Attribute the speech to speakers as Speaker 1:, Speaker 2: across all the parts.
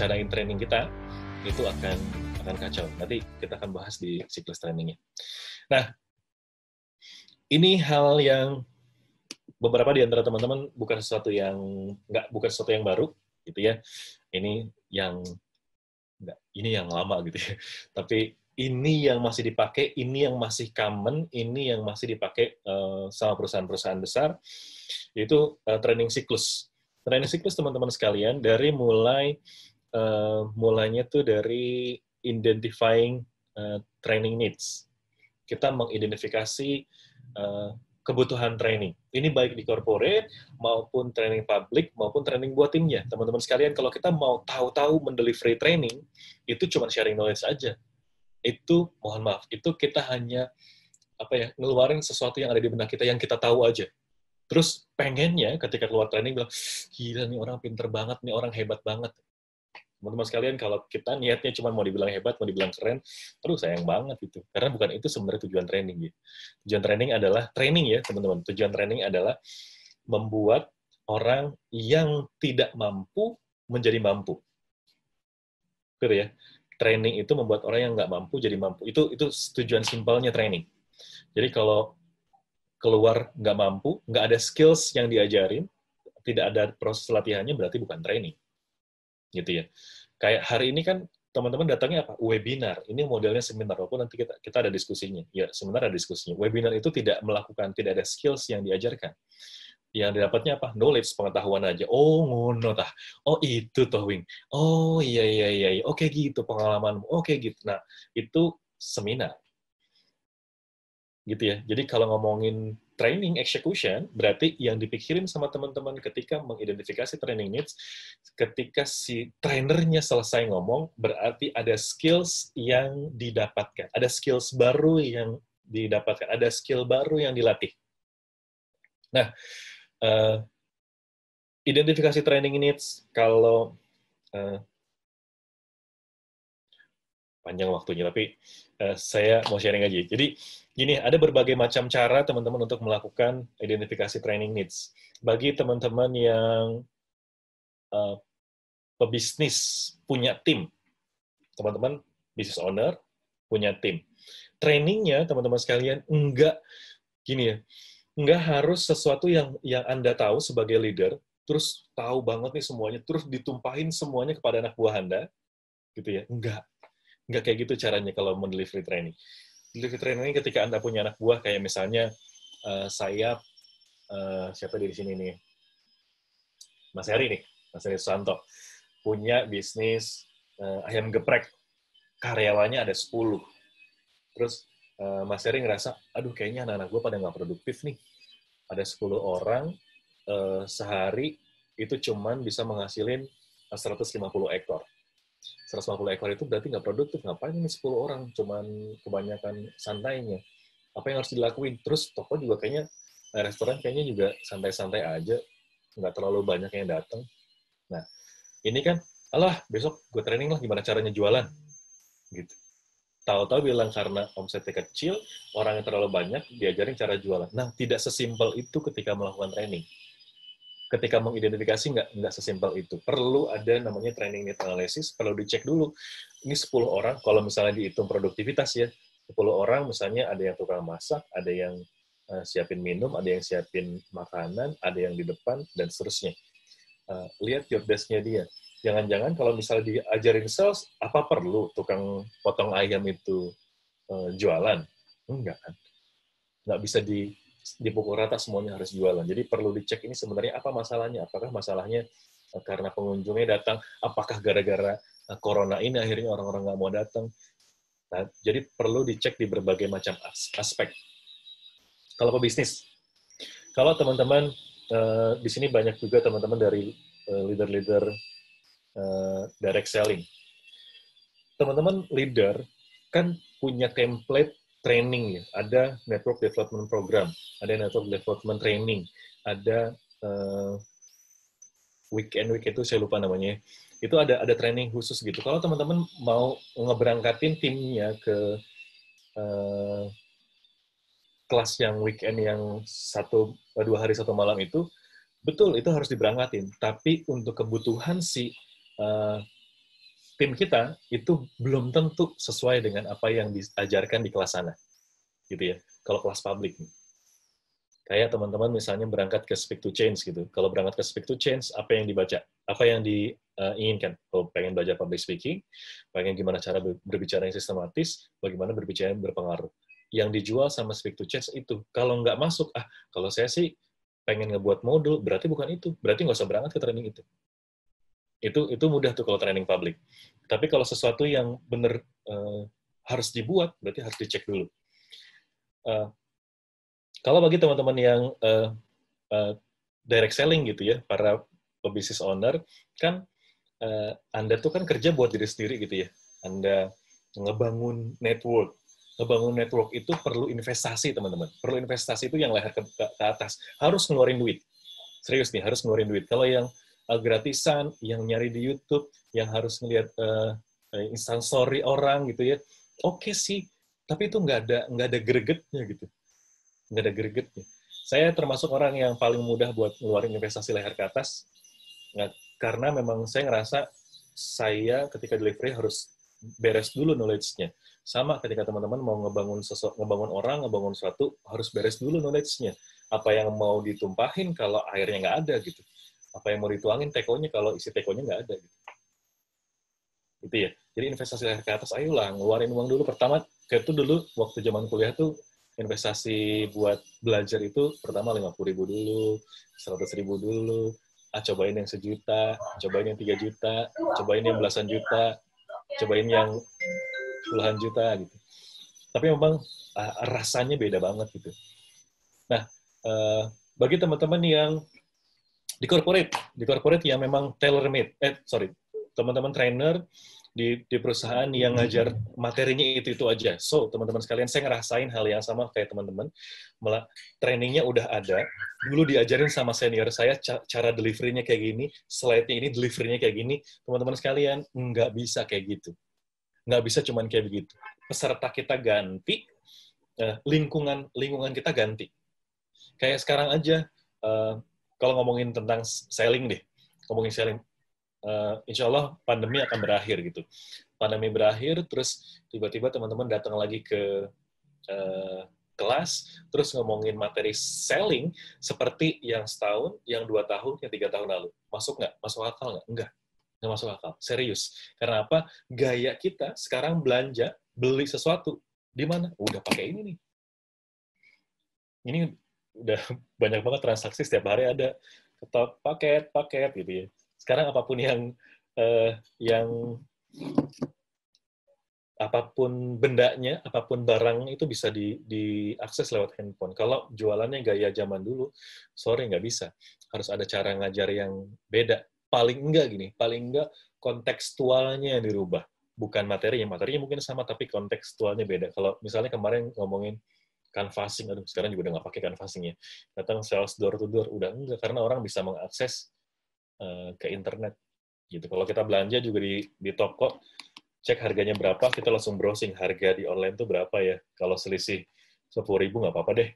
Speaker 1: rencanain training kita itu akan akan kacau. Nanti kita akan bahas di siklus trainingnya. Nah, ini hal yang beberapa di antara teman-teman bukan sesuatu yang nggak bukan sesuatu yang baru gitu ya. Ini yang nggak ini yang lama gitu ya. Tapi ini yang masih dipakai, ini yang masih common, ini yang masih dipakai uh, sama perusahaan-perusahaan besar, yaitu uh, training siklus. Training siklus teman-teman sekalian dari mulai uh, eh, mulanya tuh dari identifying uh, training needs. Kita mengidentifikasi uh, kebutuhan training. Ini baik di corporate maupun training publik maupun training buat timnya. Teman-teman sekalian, kalau kita mau tahu-tahu mendelivery training, itu cuma sharing knowledge aja. Itu mohon maaf, itu kita hanya apa ya, ngeluarin sesuatu yang ada di benak kita yang kita tahu aja. Terus pengennya ketika keluar training bilang, gila nih orang pinter banget, nih orang hebat banget teman-teman sekalian kalau kita niatnya cuma mau dibilang hebat, mau dibilang keren, terus sayang banget gitu. Karena bukan itu sebenarnya tujuan training gitu. Tujuan training adalah training ya, teman-teman. Tujuan training adalah membuat orang yang tidak mampu menjadi mampu. Gitu ya. Training itu membuat orang yang nggak mampu jadi mampu. Itu itu tujuan simpelnya training. Jadi kalau keluar nggak mampu, nggak ada skills yang diajarin, tidak ada proses latihannya berarti bukan training gitu ya. Kayak hari ini kan teman-teman datangnya apa? Webinar. Ini modelnya seminar, walaupun nanti kita, kita ada diskusinya. Ya, seminar ada diskusinya. Webinar itu tidak melakukan, tidak ada skills yang diajarkan. Yang didapatnya apa? Knowledge, pengetahuan aja. Oh, ngono tah. Oh, itu toh, Wing. Oh, iya, iya, iya, iya. Oke gitu pengalamanmu. Oke gitu. Nah, itu seminar. Gitu ya. Jadi kalau ngomongin training execution berarti yang dipikirin sama teman-teman ketika mengidentifikasi training needs, ketika si trainernya selesai ngomong, berarti ada skills yang didapatkan, ada skills baru yang didapatkan, ada skill baru yang dilatih. Nah, uh, identifikasi training needs kalau uh, panjang waktunya tapi uh, saya mau sharing aja. Jadi Gini, ada berbagai macam cara teman-teman untuk melakukan identifikasi training needs. Bagi teman-teman yang uh, pebisnis punya tim, teman-teman business owner punya tim. Trainingnya teman-teman sekalian enggak gini ya, enggak harus sesuatu yang yang anda tahu sebagai leader, terus tahu banget nih semuanya, terus ditumpahin semuanya kepada anak buah anda, gitu ya? Enggak, enggak kayak gitu caranya kalau mendelivery training delivery training ketika Anda punya anak buah, kayak misalnya uh, saya, uh, siapa di sini nih? Mas Heri nih, Mas Heri Santo punya bisnis uh, ayam geprek, karyawannya ada 10. Terus uh, Mas Heri ngerasa, aduh kayaknya anak-anak gue pada nggak produktif nih. Ada 10 orang, uh, sehari itu cuman bisa menghasilin 150 ekor. 150 ekor itu berarti nggak produktif. Ngapain ini 10 orang? Cuman kebanyakan santainya. Apa yang harus dilakuin? Terus toko juga kayaknya, eh, restoran kayaknya juga santai-santai aja. Nggak terlalu banyak yang datang. Nah, ini kan, alah besok gue training lah gimana caranya jualan. Gitu. Tahu-tahu bilang karena omsetnya kecil, orangnya terlalu banyak, diajarin cara jualan. Nah, tidak sesimpel itu ketika melakukan training ketika mengidentifikasi nggak nggak sesimpel itu. Perlu ada namanya training need analysis, perlu dicek dulu. Ini 10 orang, kalau misalnya dihitung produktivitas ya, 10 orang misalnya ada yang tukang masak, ada yang eh, siapin minum, ada yang siapin makanan, ada yang di depan, dan seterusnya. Eh, lihat job desk-nya dia. Jangan-jangan kalau misalnya diajarin sales, apa perlu tukang potong ayam itu eh, jualan? Enggak kan? Nggak bisa di di dipukul rata semuanya harus jualan. Jadi perlu dicek ini sebenarnya apa masalahnya? Apakah masalahnya e, karena pengunjungnya datang? Apakah gara-gara e, corona ini akhirnya orang-orang nggak mau datang? Nah, jadi perlu dicek di berbagai macam aspek. Kalau pebisnis, kalau teman-teman e, di sini banyak juga teman-teman dari leader-leader direct selling. Teman-teman leader kan punya template training ya, ada network development program, ada network development training, ada uh, weekend week itu saya lupa namanya. Ya. Itu ada ada training khusus gitu. Kalau teman-teman mau ngeberangkatin timnya ke uh, kelas yang weekend yang satu eh, dua hari satu malam itu, betul itu harus diberangkatin. Tapi untuk kebutuhan si uh, tim kita itu belum tentu sesuai dengan apa yang diajarkan di kelas sana. Gitu ya. Kalau kelas publik. Kayak teman-teman misalnya berangkat ke Speak to Change gitu. Kalau berangkat ke Speak to Change, apa yang dibaca? Apa yang diinginkan? Eh, kalau oh, pengen belajar public speaking, pengen gimana cara berbicara yang sistematis, bagaimana berbicara yang berpengaruh. Yang dijual sama Speak to Change itu. Kalau nggak masuk, ah kalau saya sih pengen ngebuat modul, berarti bukan itu. Berarti nggak usah berangkat ke training itu itu itu mudah tuh kalau training publik tapi kalau sesuatu yang benar uh, eh, harus dibuat berarti harus dicek dulu uh, kalau bagi teman-teman yang uh, uh, direct selling gitu ya para pebisnis owner kan uh, anda tuh kan kerja buat diri sendiri gitu ya anda ngebangun network ngebangun network itu perlu investasi teman-teman perlu investasi itu yang leher ke, ke atas harus ngeluarin duit serius nih harus ngeluarin duit kalau yang uh, gratisan, yang nyari di YouTube, yang harus ngelihat uh, eh, eh, instansori orang gitu ya, oke okay sih, tapi itu nggak ada nggak ada gregetnya gitu, nggak ada gregetnya. Saya termasuk orang yang paling mudah buat ngeluarin investasi leher ke atas, nah, karena memang saya ngerasa saya ketika delivery harus beres dulu knowledge-nya. Sama ketika teman-teman mau ngebangun sesuatu, ngebangun orang, ngebangun sesuatu, harus beres dulu knowledge-nya. Apa yang mau ditumpahin kalau airnya nggak ada gitu apa yang mau dituangin tekonya kalau isi tekonya nggak ada gitu. itu ya jadi investasi ke atas ayolah ngeluarin uang dulu pertama kayak itu dulu waktu zaman kuliah tuh investasi buat belajar itu pertama lima puluh ribu dulu seratus ribu dulu ah cobain yang sejuta cobain yang tiga juta cobain yang belasan juta cobain yang puluhan juta gitu tapi memang ah, rasanya beda banget gitu nah eh, bagi teman-teman yang di corporate di corporate yang memang tailor made eh sorry teman-teman trainer di, di perusahaan yang hmm. ngajar materinya itu itu aja. So teman-teman sekalian, saya ngerasain hal yang sama kayak teman-teman. Malah trainingnya udah ada. Dulu diajarin sama senior saya cara deliverynya kayak gini, slide-nya ini deliverynya kayak gini. Teman-teman sekalian nggak bisa kayak gitu. Nggak bisa cuman kayak begitu. Peserta kita ganti, eh, lingkungan lingkungan kita ganti. Kayak sekarang aja. Eh, kalau ngomongin tentang selling deh, ngomongin selling, uh, insya Allah pandemi akan berakhir gitu. Pandemi berakhir, terus tiba-tiba teman-teman datang lagi ke uh, kelas, terus ngomongin materi selling seperti yang setahun, yang dua tahun, yang tiga tahun lalu. Masuk nggak? Masuk akal nggak? Enggak. Nggak masuk akal. Serius. Karena apa? Gaya kita sekarang belanja, beli sesuatu. Di mana? Udah pakai ini nih. Ini udah banyak banget transaksi setiap hari ada ketok paket paket gitu ya sekarang apapun yang eh, yang apapun bendanya apapun barang itu bisa di diakses lewat handphone kalau jualannya gaya zaman dulu sorry nggak bisa harus ada cara ngajar yang beda paling enggak gini paling enggak kontekstualnya yang dirubah bukan materinya materinya mungkin sama tapi kontekstualnya beda kalau misalnya kemarin ngomongin canvassing, aduh sekarang juga udah nggak pakai canvassing ya. Datang sales door to door udah enggak karena orang bisa mengakses uh, ke internet gitu. Kalau kita belanja juga di di toko cek harganya berapa, kita langsung browsing harga di online tuh berapa ya. Kalau selisih sepuluh ribu nggak apa-apa deh.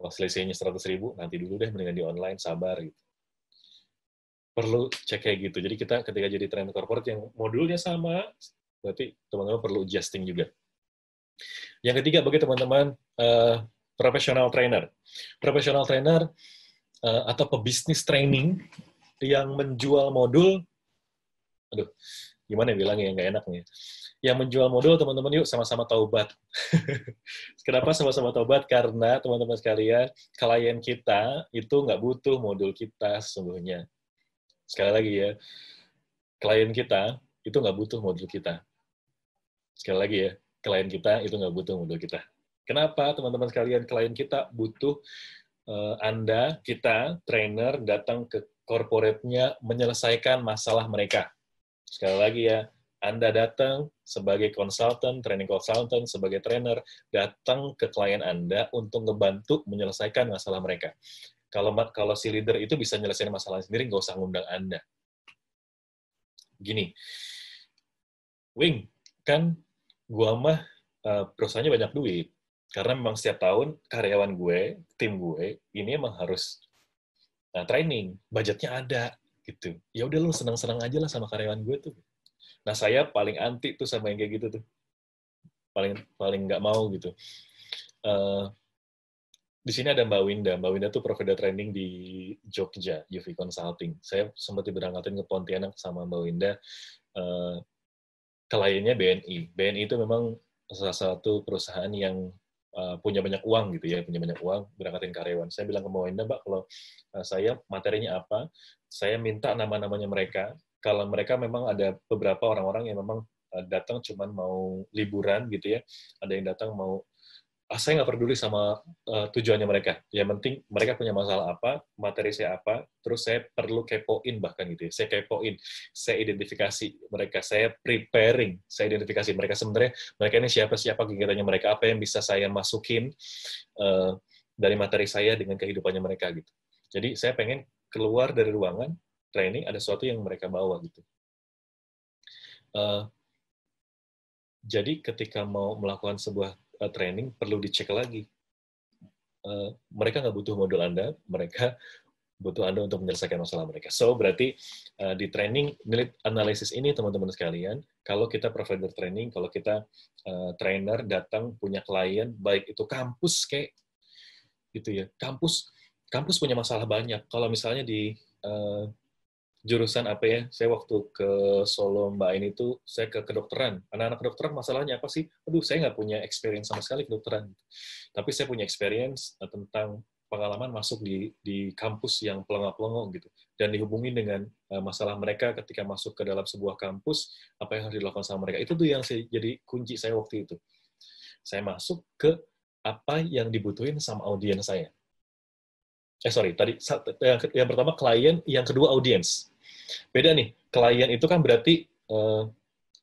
Speaker 1: Kalau selisihnya seratus ribu nanti dulu deh mendingan di online sabar gitu. Perlu cek kayak gitu. Jadi kita ketika jadi trend corporate yang modulnya sama, berarti teman-teman perlu adjusting juga yang ketiga bagi teman-teman uh, eh, profesional trainer. Profesional trainer uh, atau pebisnis training yang menjual modul aduh gimana ya bilangnya ya, nggak enak nih yang menjual modul teman-teman yuk sama-sama taubat kenapa sama-sama taubat karena teman-teman sekalian klien kita itu nggak butuh modul kita sesungguhnya sekali lagi ya klien kita itu nggak butuh modul kita sekali lagi ya klien kita itu nggak butuh modal kita. Kenapa teman-teman sekalian klien kita butuh uh, Anda, kita, trainer datang ke corporate nya menyelesaikan masalah mereka. Sekali lagi ya, Anda datang sebagai konsultan, training consultant, sebagai trainer, datang ke klien Anda untuk ngebantu menyelesaikan masalah mereka. Kalau kalau si leader itu bisa nyelesain masalah sendiri, nggak usah ngundang Anda. Gini, Wing, kan gua mah uh, perusahaannya banyak duit karena memang setiap tahun karyawan gue, tim gue ini emang harus nah, training, budgetnya ada gitu. Ya udah lu senang-senang aja lah sama karyawan gue tuh. Nah saya paling anti tuh sama yang kayak gitu tuh, paling paling nggak mau gitu. Uh, di sini ada Mbak Winda. Mbak Winda tuh provider training di Jogja, UV Consulting. Saya sempat diberangkatin ke Pontianak sama Mbak Winda. Uh, kliennya BNI. BNI itu memang salah satu perusahaan yang uh, punya banyak uang gitu ya, punya banyak uang berangkatin karyawan. Saya bilang ke Moenda, Mbak, kalau eh, saya materinya apa, saya minta nama-namanya mereka. Kalau mereka memang ada beberapa orang-orang yang memang eh, datang cuman mau liburan gitu ya, ada yang datang mau Ah, saya nggak peduli sama uh, tujuannya mereka. Yang penting mereka punya masalah apa, materi saya apa, terus saya perlu kepoin bahkan gitu ya. Saya kepoin, saya identifikasi mereka, saya preparing, saya identifikasi mereka sebenarnya mereka ini siapa siapa kegiatannya mereka, apa yang bisa saya masukin uh, dari materi saya dengan kehidupannya mereka gitu. Jadi saya pengen keluar dari ruangan training ada sesuatu yang mereka bawa gitu. Uh, jadi ketika mau melakukan sebuah Eh, training perlu dicek lagi. Eh, mereka nggak butuh modul Anda, mereka butuh Anda untuk menyelesaikan masalah mereka. So, berarti eh, di training milik analisis ini, teman-teman sekalian, kalau kita provider training, kalau kita trainer datang punya klien, baik itu kampus kayak gitu ya, kampus kampus punya masalah banyak. Kalau misalnya di jurusan apa ya? Saya waktu ke Solo Mbak ini tuh saya ke kedokteran. Anak-anak kedokteran masalahnya apa sih? Aduh, saya nggak punya experience sama sekali kedokteran. Tapi saya punya experience eh, tentang pengalaman masuk di di kampus yang pelongo-pelongo gitu dan dihubungi dengan eh, masalah mereka ketika masuk ke dalam sebuah kampus apa yang harus dilakukan sama mereka itu tuh yang saya, jadi kunci saya waktu itu saya masuk ke apa yang dibutuhin sama audiens saya eh sorry, tadi yang, yang pertama klien, yang kedua audience. Beda nih, klien itu kan berarti eh,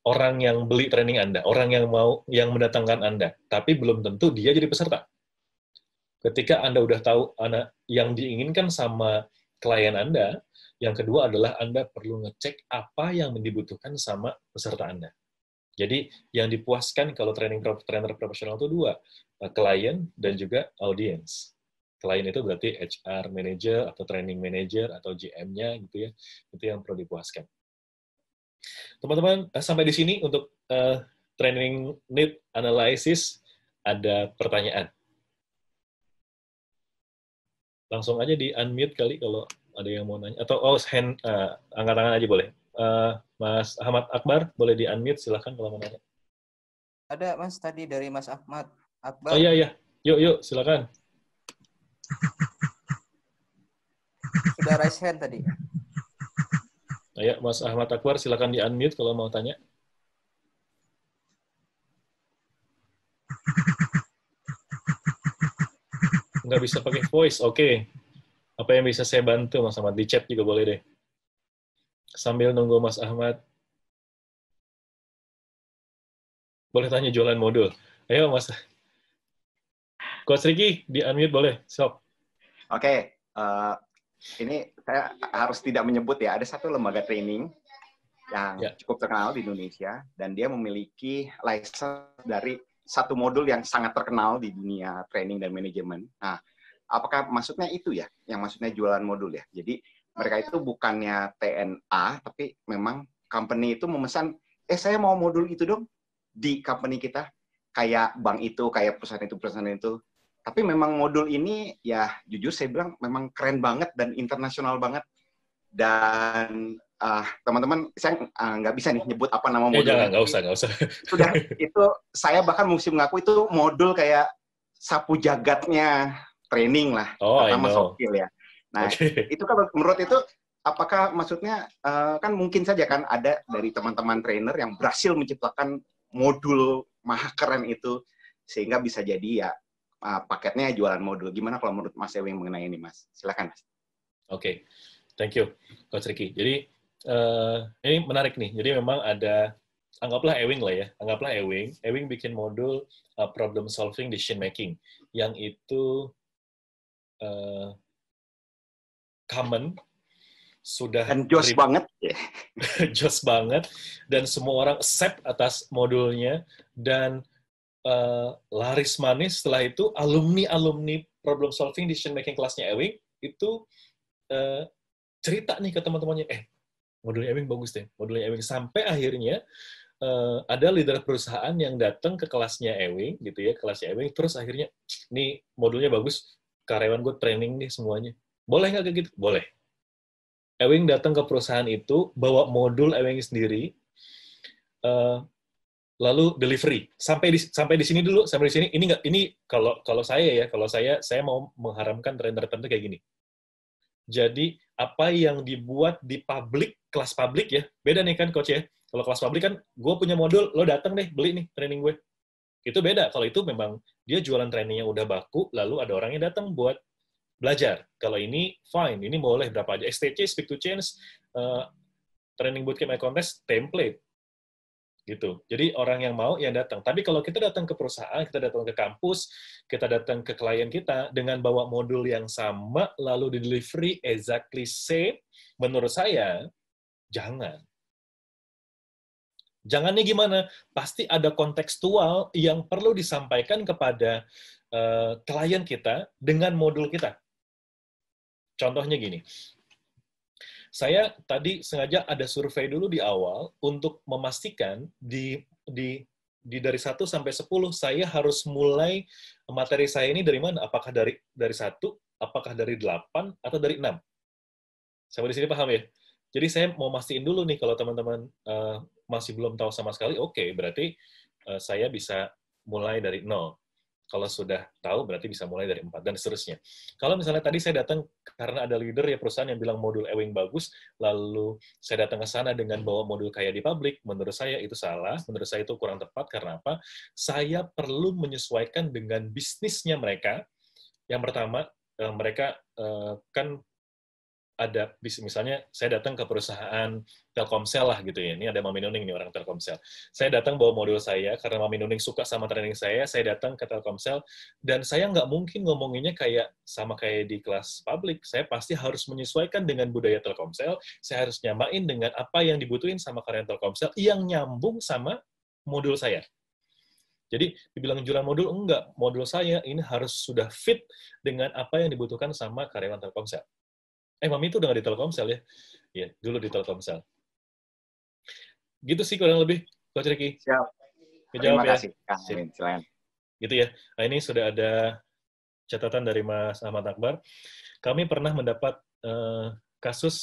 Speaker 1: orang yang beli training Anda, orang yang mau yang mendatangkan Anda, tapi belum tentu dia jadi peserta. Ketika Anda udah tahu anak yang diinginkan sama klien Anda, yang kedua adalah Anda perlu ngecek apa yang dibutuhkan sama peserta Anda. Jadi yang dipuaskan kalau training trainer profesional itu dua, eh, klien dan juga audience klien itu berarti HR manager atau training manager atau GM-nya gitu ya itu yang perlu dipuaskan teman-teman eh, sampai di sini untuk uh, training need analysis ada pertanyaan langsung aja di unmute kali kalau ada yang mau nanya atau oh hand uh, angkat tangan aja boleh uh, Mas Ahmad Akbar boleh di unmute silahkan kalau
Speaker 2: mau nanya ada Mas tadi dari Mas Ahmad Akbar oh iya
Speaker 1: iya yuk yuk silakan
Speaker 2: sudah raise hand tadi.
Speaker 1: Ayo, Mas Ahmad Akbar, silakan di-unmute kalau mau tanya. Nggak bisa pakai voice, oke. Okay. Apa yang bisa saya bantu, Mas Ahmad? Di chat juga boleh deh. Sambil nunggu Mas Ahmad. Boleh tanya jualan modul. Ayo, Mas. Coach Ricky,
Speaker 2: di unmute boleh, So. Oke, okay. uh, eh, ini saya harus tidak menyebut ya, ada satu lembaga training yang yeah. cukup terkenal di Indonesia, dan dia memiliki license dari satu modul yang sangat terkenal di dunia training dan manajemen. Nah, apakah maksudnya itu ya, yang maksudnya jualan modul ya? Jadi, mereka itu bukannya TNA, tapi memang company itu memesan, eh saya mau modul itu dong, di company kita, kayak bank itu, kayak perusahaan itu, perusahaan itu. Tapi memang modul ini ya jujur saya bilang memang keren banget dan internasional banget. Dan uh, teman-teman saya uh, nggak bisa nih nyebut apa nama eh, modul. ya, jangan, nggak usah, nggak usah. Sudah itu saya bahkan musim ngaku itu modul kayak sapu jagatnya training lah, oh, pertama skill ya. Nah okay. itu kan menurut itu apakah maksudnya uh, kan mungkin saja kan ada dari teman-teman trainer yang berhasil menciptakan modul maha keren itu sehingga bisa jadi ya uh, paketnya jualan modul. Gimana kalau menurut Mas Ewing mengenai ini, Mas? Silakan, Mas. Oke,
Speaker 1: okay. thank you, Coach Ricky. Jadi uh, ini menarik nih. Jadi memang ada anggaplah Ewing lah ya, anggaplah Ewing. Ewing bikin modul uh, problem solving decision making yang itu uh, common sudah dan jos banget jos banget dan semua orang accept atas modulnya dan uh, laris manis setelah itu alumni-alumni problem solving decision making kelasnya Ewing itu uh, cerita nih ke teman-temannya, eh modulnya Ewing bagus deh, modulnya Ewing sampai akhirnya uh, ada leader perusahaan yang datang ke kelasnya Ewing gitu ya, kelasnya Ewing terus akhirnya nih modulnya bagus, karyawan gue training nih semuanya. Boleh nggak gitu? Boleh. Ewing datang ke perusahaan itu bawa modul Ewing sendiri. Uh, lalu delivery. Sampai di sampai di sini dulu, sampai di sini ini nggak ini kalau kalau saya ya, kalau saya saya mau mengharamkan tren tertentu kayak gini. Jadi apa yang dibuat di publik kelas publik ya, beda nih kan coach ya. Kalau kelas publik kan gue punya modul, lo datang deh beli nih training gue. Itu beda. Kalau itu memang dia jualan trainingnya udah baku, lalu ada orang yang datang buat belajar. Kalau ini fine, ini boleh berapa aja. STC, speak to change, uh, training bootcamp, contest, template gitu. Jadi orang yang mau yang datang. Tapi kalau kita datang ke perusahaan, kita datang ke kampus, kita datang ke klien kita dengan bawa modul yang sama lalu di delivery exactly same, menurut saya jangan. Jangannya gimana? Pasti ada kontekstual yang perlu disampaikan kepada uh, klien kita dengan modul kita. Contohnya gini, saya tadi sengaja ada survei dulu di awal untuk memastikan di di di dari 1 sampai 10 saya harus mulai materi saya ini dari mana? Apakah dari dari 1, apakah dari 8 atau dari 6? Saya di sini paham ya? Jadi saya mau mastiin dulu nih kalau teman-teman uh, masih belum tahu sama sekali, oke, okay, berarti uh, saya bisa mulai dari 0. Kalau sudah tahu berarti bisa mulai dari empat dan seterusnya. Kalau misalnya tadi saya datang karena ada leader ya perusahaan yang bilang modul Ewing bagus, lalu saya datang ke sana dengan bawa modul kayak di publik, menurut saya itu salah, menurut saya itu kurang tepat karena apa? Saya perlu menyesuaikan dengan bisnisnya mereka. Yang pertama, eh, mereka eh, kan ada misalnya saya datang ke perusahaan Telkomsel lah gitu ya. Ini ada Mami Nuning nih orang Telkomsel. Saya datang bawa modul saya karena Mami Nuning suka sama training saya, saya datang ke Telkomsel dan saya nggak mungkin ngomonginnya kayak sama kayak di kelas publik. Saya pasti harus menyesuaikan dengan budaya Telkomsel, saya harus nyamain dengan apa yang dibutuhin sama karyawan Telkomsel yang nyambung sama modul saya. Jadi dibilang jualan modul enggak, modul saya ini harus sudah fit dengan apa yang dibutuhkan sama karyawan Telkomsel eh mami itu udah nggak di Telkomsel ya ya dulu di Telkomsel gitu sih kurang lebih Coach Ricky siap Kejawab, terima ya. kasih ya. Amin, gitu ya nah, ini sudah ada catatan dari Mas Ahmad Akbar kami pernah mendapat uh, kasus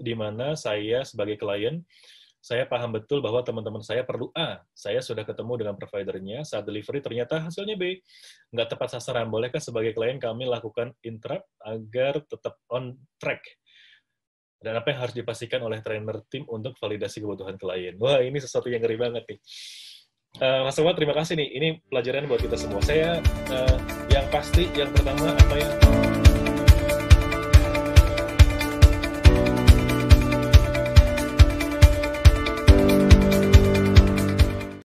Speaker 1: di mana saya sebagai klien saya paham betul bahwa teman-teman saya perlu A. Saya sudah ketemu dengan providernya, saat delivery ternyata hasilnya B. Nggak tepat sasaran. Bolehkah sebagai klien kami lakukan interrupt agar tetap on track? Dan apa yang harus dipastikan oleh trainer tim untuk validasi kebutuhan klien? Wah, ini sesuatu yang ngeri banget nih. Uh, Mas terima kasih nih. Ini pelajaran buat kita semua. Saya uh, yang pasti, yang pertama apa yang...